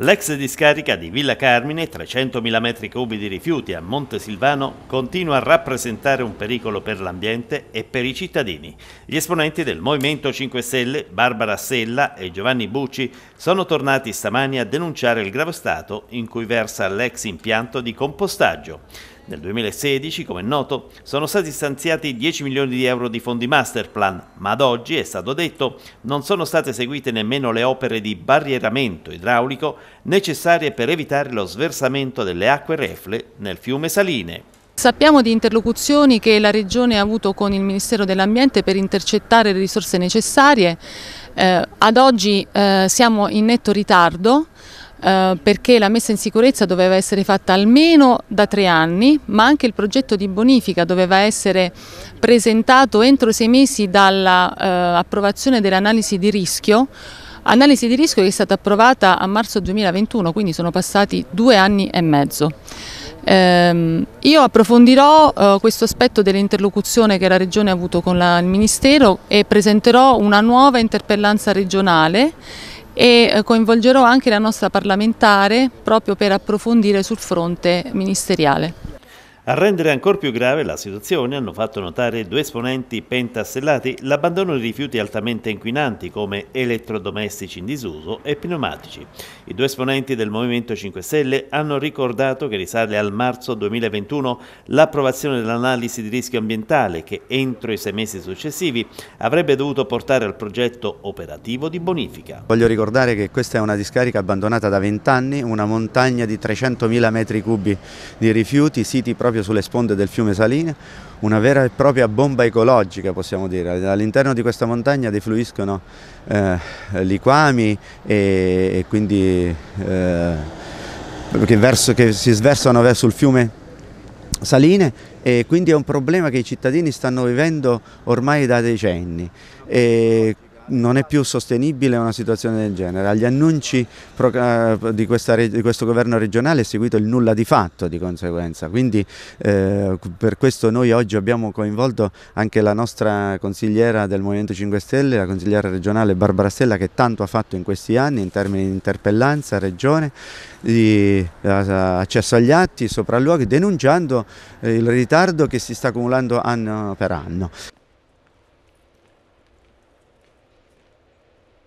L'ex discarica di Villa Carmine, 300.000 m3 di rifiuti a Montesilvano, continua a rappresentare un pericolo per l'ambiente e per i cittadini. Gli esponenti del Movimento 5 Stelle, Barbara Sella e Giovanni Bucci, sono tornati stamani a denunciare il grave stato in cui versa l'ex impianto di compostaggio. Nel 2016, come è noto, sono stati stanziati 10 milioni di euro di fondi masterplan, ma ad oggi, è stato detto, non sono state eseguite nemmeno le opere di barrieramento idraulico necessarie per evitare lo sversamento delle acque refle nel fiume Saline. Sappiamo di interlocuzioni che la Regione ha avuto con il Ministero dell'Ambiente per intercettare le risorse necessarie. Eh, ad oggi eh, siamo in netto ritardo. Eh, perché la messa in sicurezza doveva essere fatta almeno da tre anni, ma anche il progetto di bonifica doveva essere presentato entro sei mesi dall'approvazione eh, dell'analisi di rischio, analisi di rischio che è stata approvata a marzo 2021, quindi sono passati due anni e mezzo. Eh, io approfondirò eh, questo aspetto dell'interlocuzione che la Regione ha avuto con la, il Ministero e presenterò una nuova interpellanza regionale e eh, coinvolgerò anche la nostra parlamentare proprio per approfondire sul fronte ministeriale. A rendere ancora più grave la situazione hanno fatto notare due esponenti pentastellati l'abbandono di rifiuti altamente inquinanti come elettrodomestici in disuso e pneumatici. I due esponenti del Movimento 5 Stelle hanno ricordato che risale al marzo 2021 l'approvazione dell'analisi di rischio ambientale che entro i sei mesi successivi avrebbe dovuto portare al progetto operativo di bonifica. Voglio ricordare che questa è una discarica abbandonata da 20 anni, una montagna di 300.000 metri cubi di rifiuti, siti proprio proprio sulle sponde del fiume Saline, una vera e propria bomba ecologica possiamo dire. All'interno di questa montagna defluiscono eh, liquami e, e quindi eh, che, verso, che si sversano verso il fiume saline e quindi è un problema che i cittadini stanno vivendo ormai da decenni. E non è più sostenibile una situazione del genere. Agli annunci eh, di, questa, di, questo governo regionale è seguito il nulla di fatto di conseguenza, quindi eh, per questo noi oggi abbiamo coinvolto anche la nostra consigliera del Movimento 5 Stelle, la consigliera regionale Barbara Stella che tanto ha fatto in questi anni in termini di interpellanza, regione, di eh, accesso agli atti, sopralluoghi, denunciando eh, il ritardo che si sta accumulando anno per anno.